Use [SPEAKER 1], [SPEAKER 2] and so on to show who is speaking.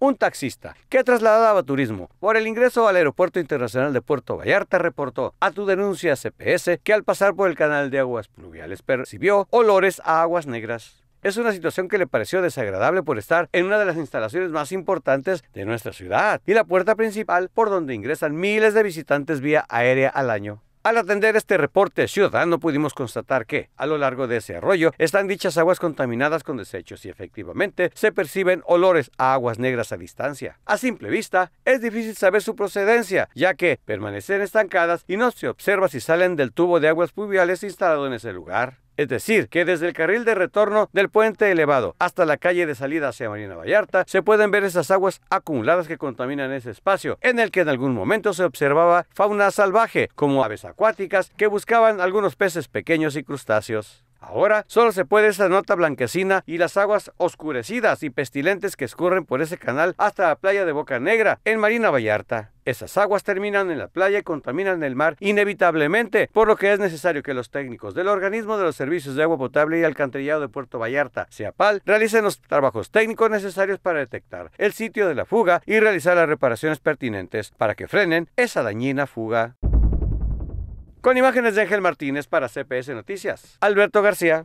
[SPEAKER 1] un taxista que trasladaba turismo por el ingreso al Aeropuerto Internacional de Puerto Vallarta reportó a tu denuncia CPS que al pasar por el canal de aguas pluviales percibió olores a aguas negras. Es una situación que le pareció desagradable por estar en una de las instalaciones más importantes de nuestra ciudad y la puerta principal por donde ingresan miles de visitantes vía aérea al año. Al atender este reporte ciudadano pudimos constatar que, a lo largo de ese arroyo, están dichas aguas contaminadas con desechos y efectivamente se perciben olores a aguas negras a distancia. A simple vista, es difícil saber su procedencia, ya que permanecen estancadas y no se observa si salen del tubo de aguas pluviales instalado en ese lugar es decir, que desde el carril de retorno del puente elevado hasta la calle de salida hacia Marina Vallarta se pueden ver esas aguas acumuladas que contaminan ese espacio, en el que en algún momento se observaba fauna salvaje, como aves acuáticas que buscaban algunos peces pequeños y crustáceos. Ahora solo se puede esa nota blanquecina y las aguas oscurecidas y pestilentes que escurren por ese canal hasta la playa de Boca Negra en Marina Vallarta. Esas aguas terminan en la playa y contaminan el mar inevitablemente, por lo que es necesario que los técnicos del organismo de los servicios de agua potable y alcantarillado de Puerto Vallarta, SeaPal, realicen los trabajos técnicos necesarios para detectar el sitio de la fuga y realizar las reparaciones pertinentes para que frenen esa dañina fuga. Con imágenes de Ángel Martínez para CPS Noticias, Alberto García.